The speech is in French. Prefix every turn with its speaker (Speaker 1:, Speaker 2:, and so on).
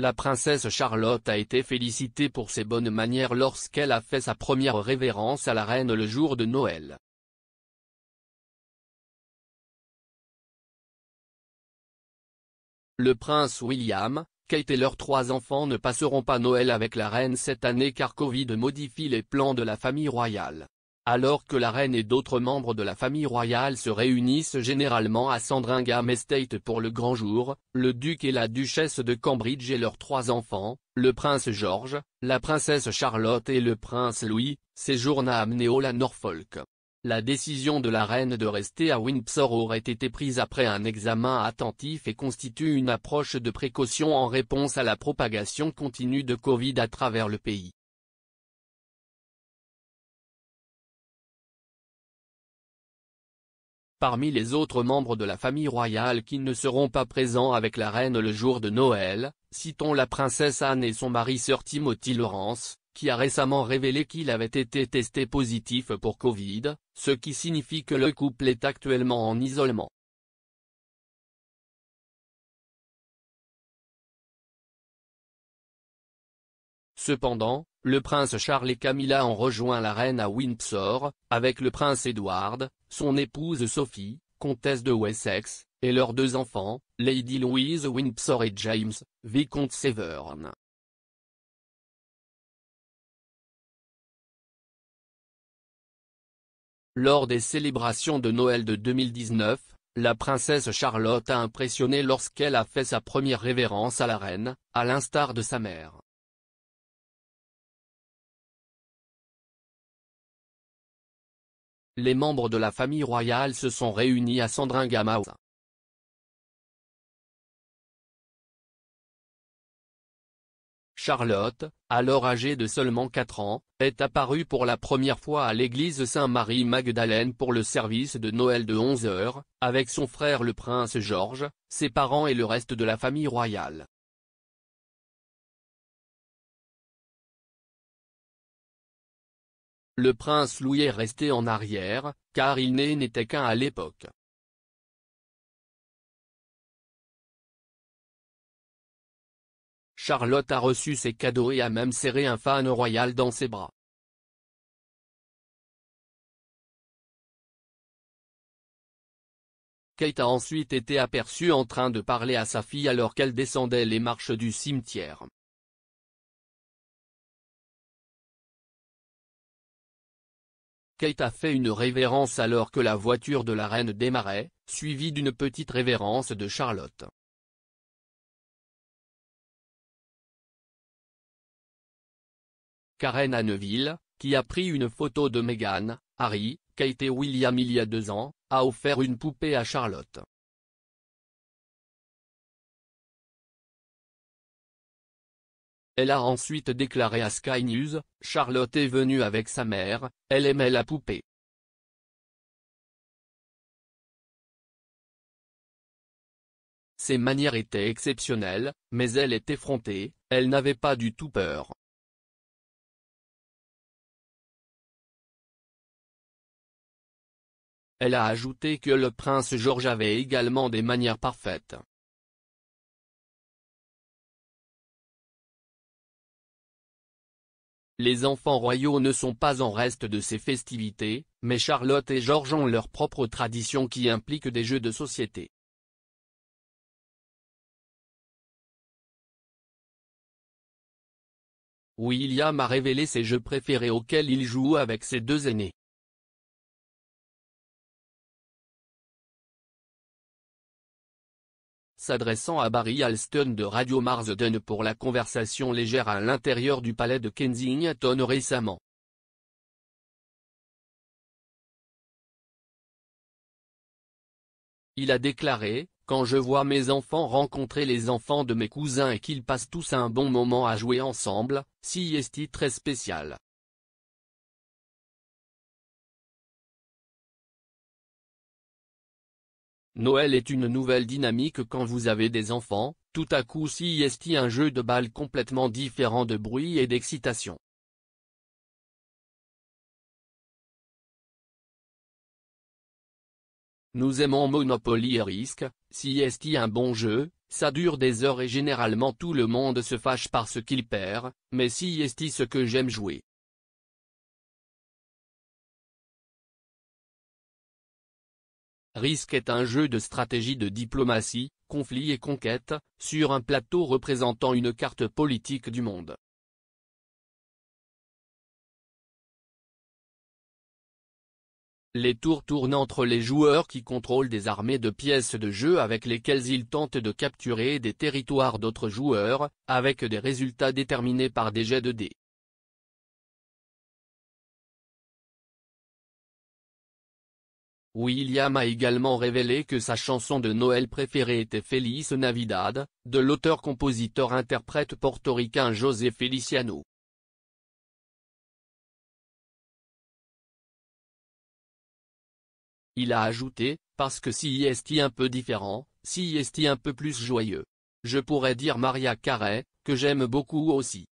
Speaker 1: La princesse Charlotte a été félicitée pour ses bonnes manières lorsqu'elle a fait sa première révérence à la reine le jour de Noël. Le prince William, Kate et leurs trois enfants ne passeront pas Noël avec la reine cette année car Covid modifie les plans de la famille royale alors que la reine et d'autres membres de la famille royale se réunissent généralement à Sandringham Estate pour le grand jour, le duc et la duchesse de Cambridge et leurs trois enfants, le prince George, la princesse Charlotte et le prince Louis, séjournent à Amnéol à Norfolk. La décision de la reine de rester à Windsor aurait été prise après un examen attentif et constitue une approche de précaution en réponse à la propagation continue de
Speaker 2: Covid à travers le pays.
Speaker 1: Parmi les autres membres de la famille royale qui ne seront pas présents avec la reine le jour de Noël, citons la princesse Anne et son mari Sir Timothy Laurence, qui a récemment révélé qu'il avait été testé positif pour Covid, ce qui signifie que le couple est actuellement en isolement. Cependant, le prince Charles et Camilla ont rejoint la reine à Windsor, avec le prince Edward, son épouse Sophie, comtesse de Wessex, et leurs deux enfants, Lady Louise Windsor et James, vicomte Severn. Lors des célébrations de Noël de 2019, la princesse Charlotte a impressionné lorsqu'elle a fait sa première révérence à la reine, à l'instar de sa mère.
Speaker 3: les membres de la famille royale se sont réunis à Sandringham
Speaker 2: Charlotte,
Speaker 1: alors âgée de seulement 4 ans, est apparue pour la première fois à l'église Saint-Marie-Magdalène pour le service de Noël de 11 heures, avec son frère le prince Georges, ses parents et le reste de la famille royale.
Speaker 3: le prince Louis est resté en arrière, car il n'était qu'un à l'époque. Charlotte a reçu ses cadeaux et a même serré un fan royal dans ses bras.
Speaker 2: Kate a ensuite été aperçue en train de parler à sa fille alors qu'elle descendait les marches du cimetière. Kate a fait une révérence alors que la voiture de la reine démarrait, suivie d'une petite révérence de Charlotte.
Speaker 1: Karen Anneville, qui a pris une photo de Meghan, Harry, Kate et William il y a deux ans, a offert une poupée à Charlotte.
Speaker 2: Elle a ensuite déclaré à Sky News, Charlotte est venue avec sa mère, elle aimait la poupée. Ses manières étaient exceptionnelles, mais elle est effrontée, elle n'avait pas du tout peur.
Speaker 3: Elle a ajouté que le prince George avait également des manières parfaites.
Speaker 1: Les enfants royaux ne sont pas en reste de ces festivités, mais Charlotte et Georges ont leurs propres traditions qui impliquent des jeux de société.
Speaker 3: William a révélé ses jeux préférés auxquels il joue avec ses deux aînés.
Speaker 1: s'adressant à Barry Alston de Radio Marsden pour la conversation légère à l'intérieur du palais de Kensington récemment.
Speaker 2: Il a déclaré, quand je
Speaker 1: vois mes enfants rencontrer les enfants de mes cousins et qu'ils passent tous un bon moment à jouer ensemble, si est très spécial. Noël est une nouvelle dynamique quand vous avez des enfants, tout à coup si est un jeu de balle complètement différent de
Speaker 2: bruit et d'excitation.
Speaker 1: Nous aimons Monopoly et Risk, si est un bon jeu, ça dure des heures et généralement tout le monde se fâche parce qu'il perd, mais si est ce que j'aime jouer. Risk est un jeu de stratégie de diplomatie, conflit et conquête, sur un plateau représentant une carte politique du monde. Les tours tournent entre les joueurs qui contrôlent des armées de pièces de jeu avec lesquelles ils tentent de capturer des territoires d'autres joueurs, avec des résultats déterminés
Speaker 2: par des jets de dés.
Speaker 1: William a également révélé que sa chanson de Noël préférée était Feliz Navidad, de l'auteur-compositeur-interprète portoricain José
Speaker 2: Feliciano.
Speaker 1: Il a ajouté, parce que si est un peu différent, si est un peu plus joyeux. Je pourrais dire Maria Carey, que j'aime beaucoup aussi.